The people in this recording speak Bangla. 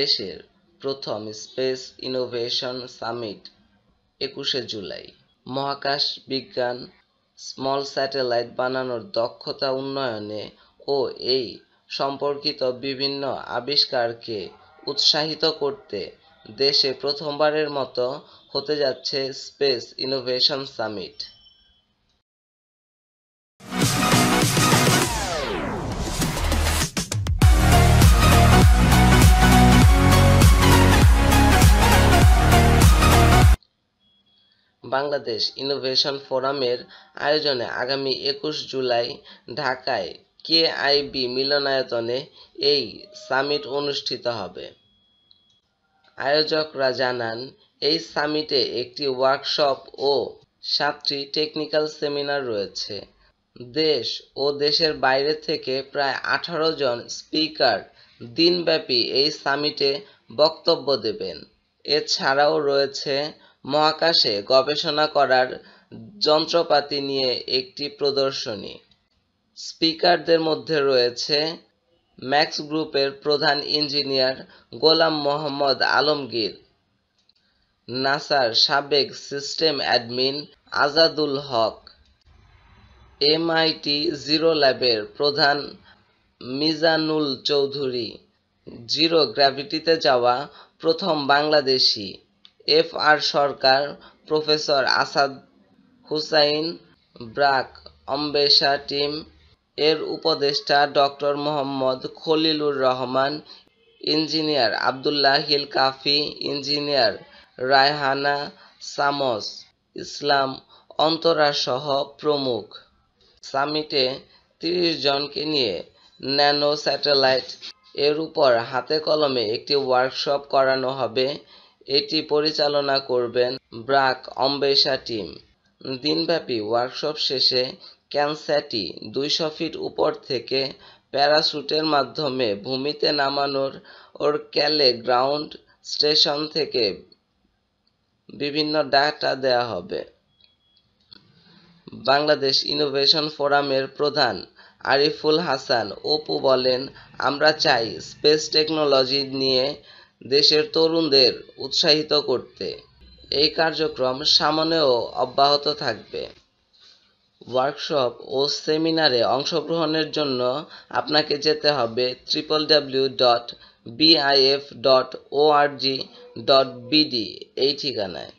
দেশের প্রথম স্পেস ইনোভেশন সামিট একুশে জুলাই মহাকাশ বিজ্ঞান স্মল স্যাটেলাইট বানানোর দক্ষতা উন্নয়নে ও এই সম্পর্কিত বিভিন্ন আবিষ্কারকে উৎসাহিত করতে দেশে প্রথমবারের মতো হতে যাচ্ছে space innovation summit Bangladesh innovation ফোরামের আয়োজনে আগামী একুশ জুলাই ঢাকায় কেআইবি মিলনায়তনে এই সামিট অনুষ্ঠিত হবে আয়োজকরা জানান এই সামিটে একটি ওয়ার্কশপ ও সাতটি টেকনিক্যাল সেমিনার রয়েছে দেশ ও দেশের বাইরে থেকে প্রায় আঠারো জন স্পিকার দিনব্যাপী এই সামিটে বক্তব্য দেবেন এছাড়াও রয়েছে মহাকাশে গবেষণা করার যন্ত্রপাতি নিয়ে একটি প্রদর্শনী স্পিকারদের মধ্যে রয়েছে ম্যাক্স গ্রুপের প্রধান ইঞ্জিনিয়ার গোলাম মোহাম্মদ আলমগীর নাসার সাবেক system admin Azadul Haque MIT zero ল্যাবের প্রধান মিজানুল চৌধুরী জিরো গ্র্যাভিটিতে যাওয়া প্রথম Bangladeshi F R Sarkar professor Asad Hussain BRAC Onnesha team এর উপদেষ্টা doctor Mohammad Khalilur Rahman engineer Abdullah Hil Kafi engineer Raihana Shams Islam অন্তরাসহ প্রমুখ সামিটে তিরিশ জনকে নিয়ে ন্যানো স্যাটেলাইট এর উপর হাতে কলমে একটি ওয়ার্কশপ করানো হবে এটি পরিচালনা করবেন ব্রাক অম্বেশা টিম দিনব্যাপী ওয়ার্কশপ শেষে ক্যানসাটি দুইশো ফিট উপর থেকে প্যারাশুটের মাধ্যমে ভূমিতে নামানোর ওর ক্যালে গ্রাউন্ড স্টেশন থেকে বিভিন্ন ডাটা দেয়া হবে বাংলাদেশ ইনোভেশন ফোরামের প্রধান আরিফুল হাসান অপু বলেন আমরা চাই স্পেস টেকনোলজি নিয়ে দেশের তরুণদের উৎসাহিত করতে এই কার্যক্রম সামনেও অব্যাহত থাকবে ওয়ার্কশপ ও সেমিনারে অংশগ্রহণের জন্য আপনাকে যেতে হবে triple W dot BIF dot ORG dot BD এই ঠিকানায়